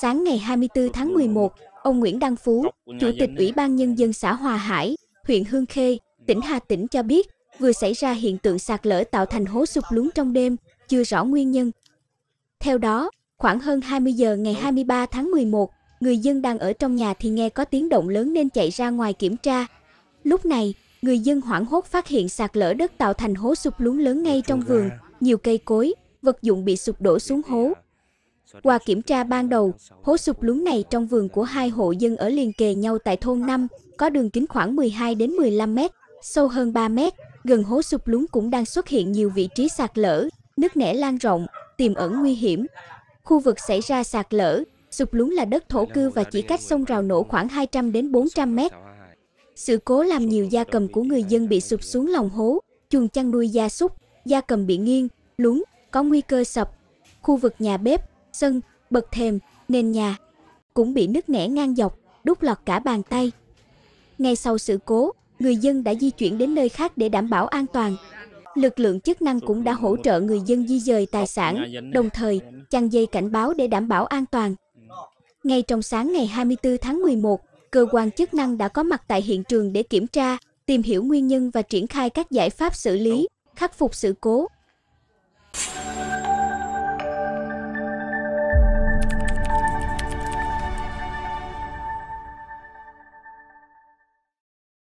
Sáng ngày 24 tháng 11, ông Nguyễn Đăng Phú, Chủ tịch Ủy ban Nhân dân xã Hòa Hải, huyện Hương Khê, tỉnh Hà Tĩnh cho biết vừa xảy ra hiện tượng sạt lở tạo thành hố sụp lún trong đêm, chưa rõ nguyên nhân. Theo đó, khoảng hơn 20 giờ ngày 23 tháng 11, người dân đang ở trong nhà thì nghe có tiếng động lớn nên chạy ra ngoài kiểm tra. Lúc này, người dân hoảng hốt phát hiện sạt lở đất tạo thành hố sụp lún lớn ngay trong vườn, nhiều cây cối, vật dụng bị sụp đổ xuống hố, qua kiểm tra ban đầu, hố sụp lún này trong vườn của hai hộ dân ở liền kề nhau tại thôn 5, có đường kính khoảng 12 đến 15 mét, sâu hơn 3 mét, gần hố sụp lún cũng đang xuất hiện nhiều vị trí sạt lở, nước nẻ lan rộng, tiềm ẩn nguy hiểm. Khu vực xảy ra sạt lở, sụp lún là đất thổ cư và chỉ cách sông rào nổ khoảng 200 đến 400 mét. Sự cố làm nhiều gia cầm của người dân bị sụp xuống lòng hố, chuồng chăn nuôi gia súc, gia cầm bị nghiêng, lún, có nguy cơ sập. Khu vực nhà bếp, sân, bậc thềm, nền nhà cũng bị nứt nẻ ngang dọc, đút lọt cả bàn tay. Ngay sau sự cố, người dân đã di chuyển đến nơi khác để đảm bảo an toàn. Lực lượng chức năng cũng đã hỗ trợ người dân di dời tài sản, đồng thời chăn dây cảnh báo để đảm bảo an toàn. Ngay trong sáng ngày 24 tháng 11, cơ quan chức năng đã có mặt tại hiện trường để kiểm tra, tìm hiểu nguyên nhân và triển khai các giải pháp xử lý, khắc phục sự cố.